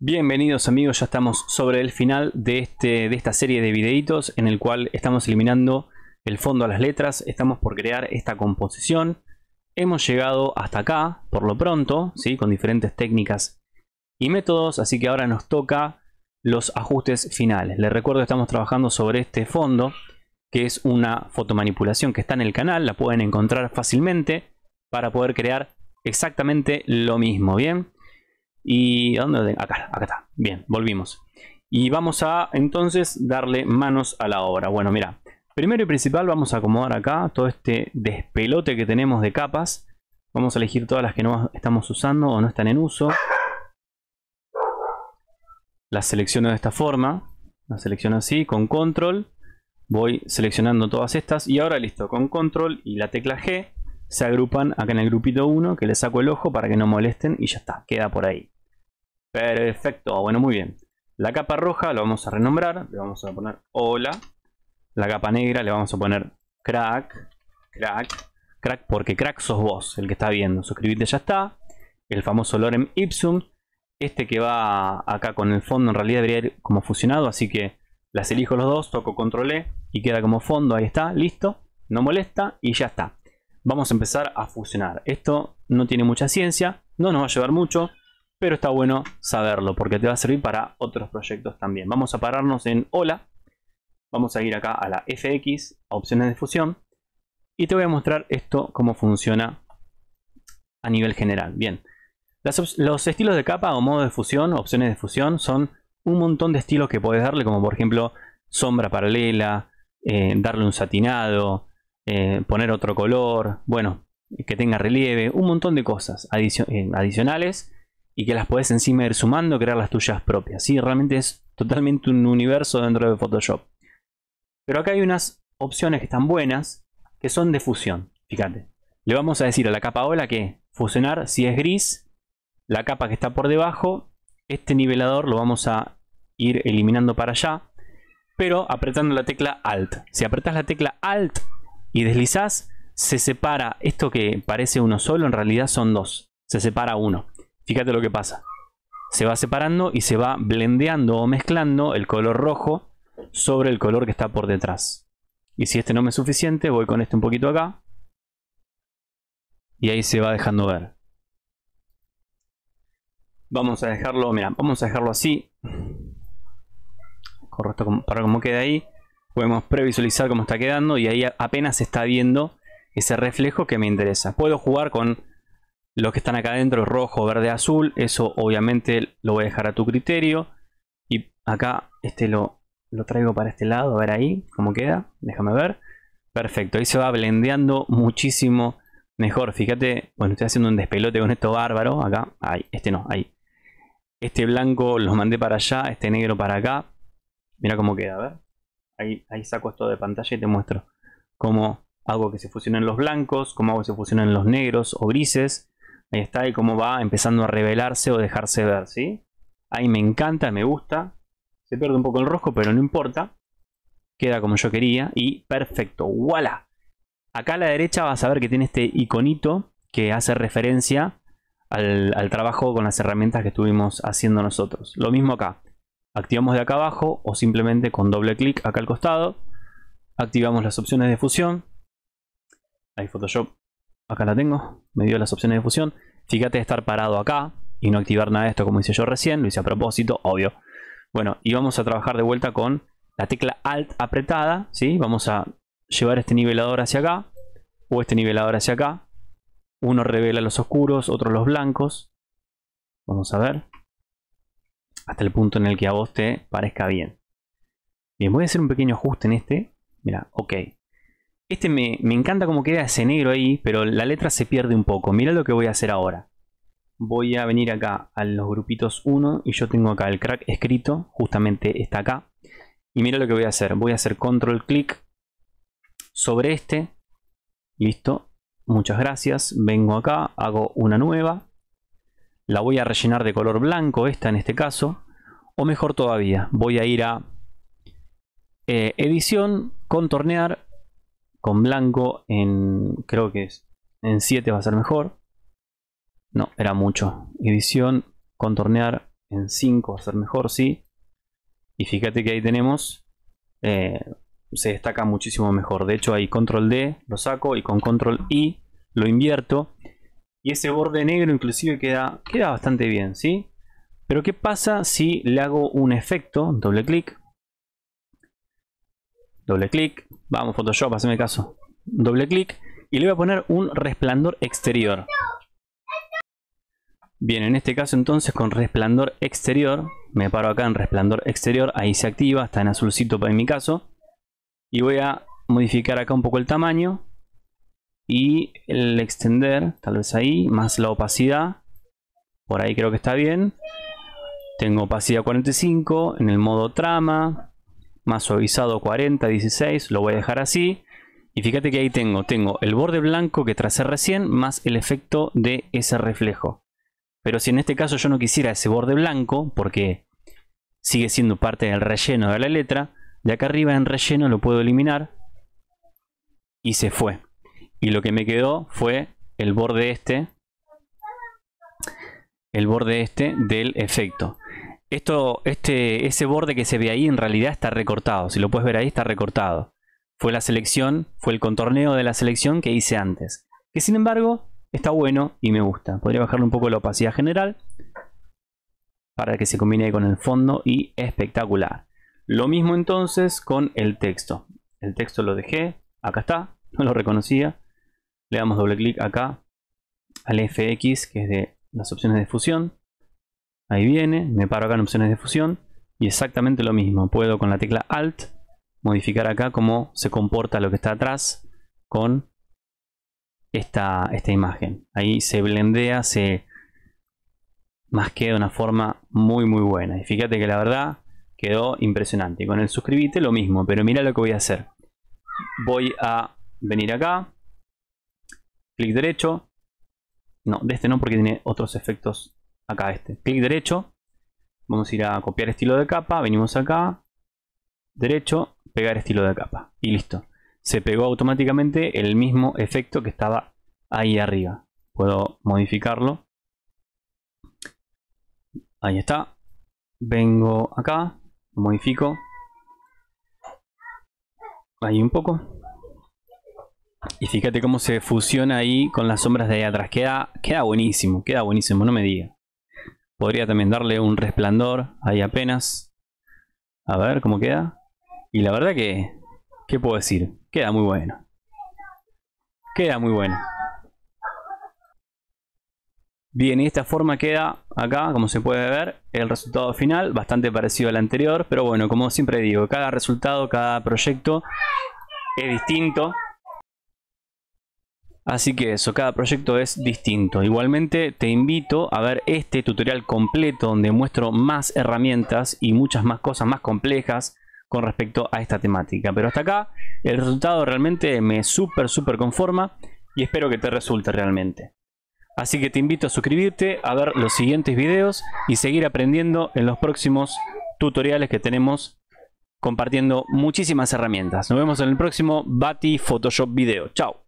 Bienvenidos amigos, ya estamos sobre el final de, este, de esta serie de videitos en el cual estamos eliminando el fondo a las letras, estamos por crear esta composición. Hemos llegado hasta acá, por lo pronto, ¿sí? con diferentes técnicas y métodos, así que ahora nos toca los ajustes finales. Les recuerdo que estamos trabajando sobre este fondo, que es una fotomanipulación que está en el canal, la pueden encontrar fácilmente para poder crear exactamente lo mismo, ¿bien? Y ¿dónde acá, acá está. Bien, volvimos. Y vamos a entonces darle manos a la obra. Bueno, mira, primero y principal vamos a acomodar acá todo este despelote que tenemos de capas. Vamos a elegir todas las que no estamos usando o no están en uso. Las selecciono de esta forma. Las selecciono así, con control. Voy seleccionando todas estas. Y ahora listo, con control y la tecla G se agrupan acá en el grupito 1, que le saco el ojo para que no molesten y ya está, queda por ahí. Perfecto, bueno, muy bien. La capa roja la vamos a renombrar, le vamos a poner hola. La capa negra le vamos a poner crack, crack, crack, porque crack sos vos, el que está viendo. suscribirte ya está. El famoso lorem ipsum. Este que va acá con el fondo en realidad debería ir como fusionado, así que las elijo los dos, toco control E y queda como fondo, ahí está, listo. No molesta y ya está. Vamos a empezar a fusionar. Esto no tiene mucha ciencia, no nos va a llevar mucho pero está bueno saberlo porque te va a servir para otros proyectos también. Vamos a pararnos en Hola, vamos a ir acá a la FX, a opciones de fusión, y te voy a mostrar esto cómo funciona a nivel general. Bien, los estilos de capa o modo de fusión, opciones de fusión, son un montón de estilos que puedes darle, como por ejemplo sombra paralela, eh, darle un satinado, eh, poner otro color, bueno, que tenga relieve, un montón de cosas eh, adicionales y que las puedes encima ir sumando, crear las tuyas propias. ¿sí? Realmente es totalmente un universo dentro de Photoshop. Pero acá hay unas opciones que están buenas, que son de fusión. Fíjate, le vamos a decir a la capa ola que fusionar si es gris, la capa que está por debajo, este nivelador lo vamos a ir eliminando para allá, pero apretando la tecla Alt. Si apretas la tecla Alt y deslizas, se separa esto que parece uno solo, en realidad son dos. Se separa uno. Fíjate lo que pasa. Se va separando y se va blendeando o mezclando el color rojo sobre el color que está por detrás. Y si este no me es suficiente, voy con este un poquito acá. Y ahí se va dejando ver. Vamos a dejarlo, mira, vamos a dejarlo así. Correcto, para cómo queda ahí. Podemos previsualizar cómo está quedando y ahí apenas se está viendo ese reflejo que me interesa. Puedo jugar con los que están acá adentro, rojo, verde, azul, eso obviamente lo voy a dejar a tu criterio. Y acá este lo, lo traigo para este lado, a ver ahí cómo queda, déjame ver. Perfecto, ahí se va blendeando muchísimo mejor. Fíjate, bueno, estoy haciendo un despelote con esto bárbaro. Acá, ahí, este no, ahí. Este blanco lo mandé para allá, este negro para acá. Mira cómo queda, a ver. Ahí, ahí saco esto de pantalla y te muestro cómo hago que se fusionen los blancos, cómo hago que se fusionen los negros o grises. Ahí está, y cómo va empezando a revelarse o dejarse ver, ¿sí? Ahí me encanta, me gusta. Se pierde un poco el rojo, pero no importa. Queda como yo quería y perfecto, ¡voilà! Acá a la derecha vas a ver que tiene este iconito que hace referencia al, al trabajo con las herramientas que estuvimos haciendo nosotros. Lo mismo acá. Activamos de acá abajo o simplemente con doble clic acá al costado. Activamos las opciones de fusión. Ahí Photoshop Acá la tengo. Me dio las opciones de fusión. Fíjate estar parado acá y no activar nada de esto como hice yo recién. Lo hice a propósito, obvio. Bueno, y vamos a trabajar de vuelta con la tecla Alt apretada. ¿sí? Vamos a llevar este nivelador hacia acá o este nivelador hacia acá. Uno revela los oscuros, otro los blancos. Vamos a ver. Hasta el punto en el que a vos te parezca bien. Bien, voy a hacer un pequeño ajuste en este. Mira, ok. Este me, encanta como queda ese negro ahí, pero la letra se pierde un poco. Mira lo que voy a hacer ahora. Voy a venir acá a los grupitos 1 y yo tengo acá el crack escrito, justamente está acá. Y mira lo que voy a hacer. Voy a hacer control clic sobre este. Listo. Muchas gracias. Vengo acá, hago una nueva. La voy a rellenar de color blanco, esta en este caso. O mejor todavía, voy a ir a eh, edición, contornear con blanco en creo que es en 7 va a ser mejor no era mucho edición contornear en 5 va a ser mejor sí y fíjate que ahí tenemos eh, se destaca muchísimo mejor de hecho ahí control D lo saco y con control I lo invierto y ese borde negro inclusive queda, queda bastante bien sí pero qué pasa si le hago un efecto doble clic Doble clic. Vamos, Photoshop, hazme caso. Doble clic. Y le voy a poner un resplandor exterior. Bien, en este caso entonces con resplandor exterior, me paro acá en resplandor exterior, ahí se activa, está en azulcito en mi caso. Y voy a modificar acá un poco el tamaño y el extender, tal vez ahí, más la opacidad. Por ahí creo que está bien. Tengo opacidad 45 en el modo trama. Más suavizado, 40, 16, lo voy a dejar así. Y fíjate que ahí tengo, tengo el borde blanco que tracé recién más el efecto de ese reflejo. Pero si en este caso yo no quisiera ese borde blanco, porque sigue siendo parte del relleno de la letra, de acá arriba en relleno lo puedo eliminar y se fue. Y lo que me quedó fue el borde este, el borde este del efecto. Esto, este, ese borde que se ve ahí en realidad está recortado. Si lo puedes ver ahí, está recortado. Fue la selección, fue el contorneo de la selección que hice antes. Que sin embargo, está bueno y me gusta. Podría bajarle un poco la opacidad general para que se combine con el fondo y espectacular. Lo mismo entonces con el texto. El texto lo dejé, acá está, no lo reconocía. Le damos doble clic acá al FX, que es de las opciones de fusión. Ahí viene, me paro acá en opciones de fusión y exactamente lo mismo. Puedo con la tecla Alt modificar acá cómo se comporta lo que está atrás con esta, esta imagen. Ahí se blendea, se masquea de una forma muy muy buena. Y fíjate que la verdad quedó impresionante. con el suscribite lo mismo, pero mira lo que voy a hacer. Voy a venir acá, clic derecho. No, de este no porque tiene otros efectos acá este, clic derecho, vamos a ir a copiar estilo de capa, venimos acá, derecho, pegar estilo de capa y listo. Se pegó automáticamente el mismo efecto que estaba ahí arriba. Puedo modificarlo. Ahí está. Vengo acá, modifico. Ahí un poco. Y fíjate cómo se fusiona ahí con las sombras de ahí atrás. Queda, queda buenísimo, queda buenísimo, no me digas. Podría también darle un resplandor ahí apenas. A ver cómo queda. Y la verdad que, ¿qué puedo decir? Queda muy bueno. Queda muy bueno. Bien, y de esta forma queda acá, como se puede ver, el resultado final, bastante parecido al anterior, pero bueno, como siempre digo, cada resultado, cada proyecto es distinto. Así que eso, cada proyecto es distinto. Igualmente te invito a ver este tutorial completo donde muestro más herramientas y muchas más cosas más complejas con respecto a esta temática. Pero hasta acá el resultado realmente me súper, súper conforma y espero que te resulte realmente. Así que te invito a suscribirte, a ver los siguientes videos y seguir aprendiendo en los próximos tutoriales que tenemos compartiendo muchísimas herramientas. Nos vemos en el próximo Bati Photoshop video. Chao.